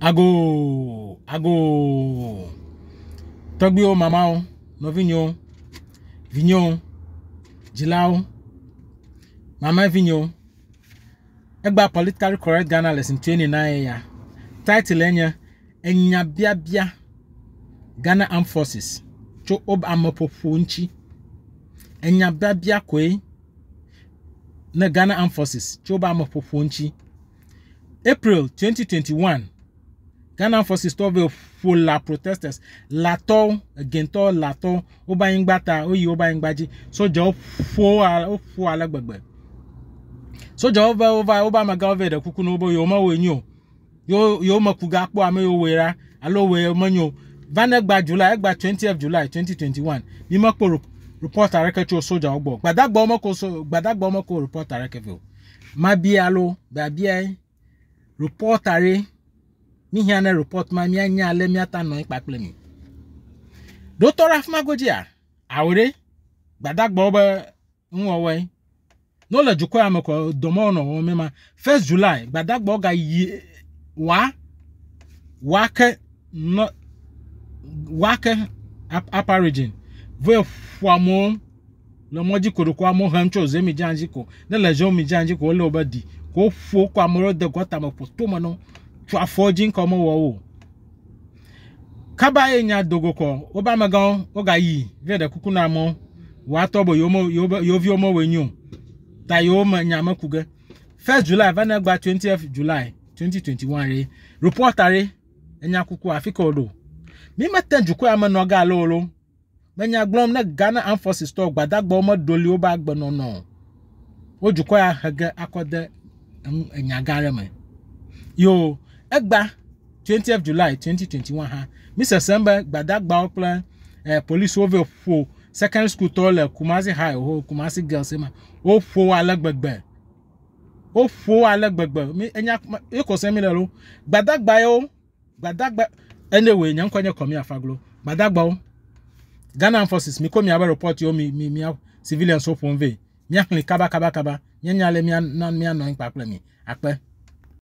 Ago, ago. Togbio, mamao, novinho, vinho, jilao, mama vinho. Egba politically correct Ghana lesson training na ya. Title enya, enya bia bia. Ghana Armed Forces. Cho ob amapopo nchi. Enya bia bia kwe. Na Ghana Armed Forces. Cho ob amapopo nchi. April 2021. Ghana forces tɔvɛ ƒo la protesters latɔ egentɔ latɔ woba anyigba ta oyi woba anyigba dzi sodzawo ƒo woƒo ale gbegbe sodzawo va wova woba amegãwo vɛ ɖe kuku na wo be yewo mewɔe nyo yewo yewo meku gakpɔ ame yewo wɔe la alo wɔe menyo va ne gba july egba twentieth july twenty twenty one mi mekpɔ report aɖeke tso sodzawo gbɔ gbadagbawo meko so gbadagbawo meko report aɖeke vɛ o mabia lo biabia report aɖe. Ni hi ana report ma mi anya ale mi ata no ikpakple mi doctor afmagoji a awore gbadagba obe nwowe no le jukwa ya meko domo no wo mema first july gbadagba oga yi wa wake no wake ap aparigin ve fwamo le mɔdzi ko do ko amewo hem tso ze mi dzi anzi ko ne le zɔn mi dzi anzi ko di ko fo ko amewo de gɔtame ƒo tome na wo to afford income wo kaba enya dogoko oba magan oga yi de kuku na mo wa tobo yo mo yo vi omo wenyu ta yo ma nya makuge 1st July vana gba 20th July 2021 re reportare enya kuku afika odo mi juku ama no ga menya glom na Forces to doli no o juku ya hege akode enya e gare me yo egba 20th July 2021 ha Mr. Sembe gbadagbawo kple eh, polisi wovae ƒo secondary school tɔ le Kumasi high ho Kumasi girls ma woƒo ale gbegbe woƒo ale gbegbe mi enya ekɔsɛ mi le lo gbadagba yawo gbadagba ene wòye nye ŋkɔ nye kɔmi afaglo gbadagbawo Ghana forces mi ko mi abe report yio mi mi mi civilians wo ƒom ve mi axlẽ kabakabakaba nye nya le mi anɔ anyi kpakple mi akpɛ.